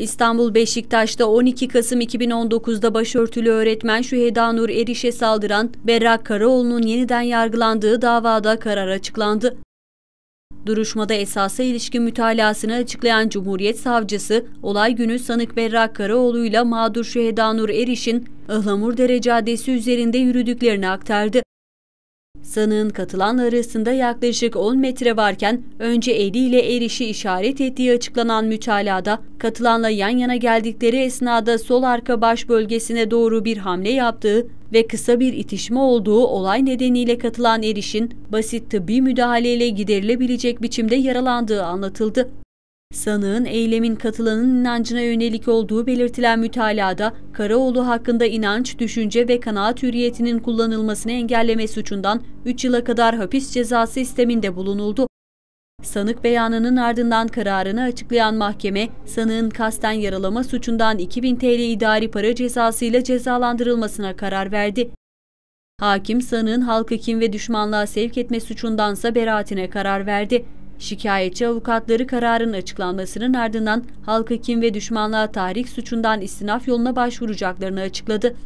İstanbul Beşiktaş'ta 12 Kasım 2019'da başörtülü öğretmen Şüheda Nur Eriş'e saldıran Berrak Karaoğlu'nun yeniden yargılandığı davada karar açıklandı. Duruşmada esasa ilişkin mütalasını açıklayan Cumhuriyet Savcısı, olay günü sanık Berrak Karaoğlu ile mağdur Şüheda Nur Eriş'in Ihlamur Dere Caddesi üzerinde yürüdüklerini aktardı. Sanığın katılanlar arasında yaklaşık 10 metre varken önce eliyle erişi işaret ettiği açıklanan mütalada katılanla yan yana geldikleri esnada sol arka baş bölgesine doğru bir hamle yaptığı ve kısa bir itişme olduğu olay nedeniyle katılan erişin basit tıbbi müdahaleyle giderilebilecek biçimde yaralandığı anlatıldı. Sanığın eylemin katılanın inancına yönelik olduğu belirtilen mütalada Karaoğlu hakkında inanç, düşünce ve kanaat hürriyetinin kullanılmasını engelleme suçundan 3 yıla kadar hapis cezası isteminde bulunuldu. Sanık beyanının ardından kararını açıklayan mahkeme, sanığın kasten yaralama suçundan 2000 TL idari para cezasıyla cezalandırılmasına karar verdi. Hakim sanığın halkı kim ve düşmanlığa sevk etme suçundansa beraatine karar verdi. Şikayetçi avukatları kararın açıklanmasının ardından halkı kim ve düşmanlığa tahrik suçundan istinaf yoluna başvuracaklarını açıkladı.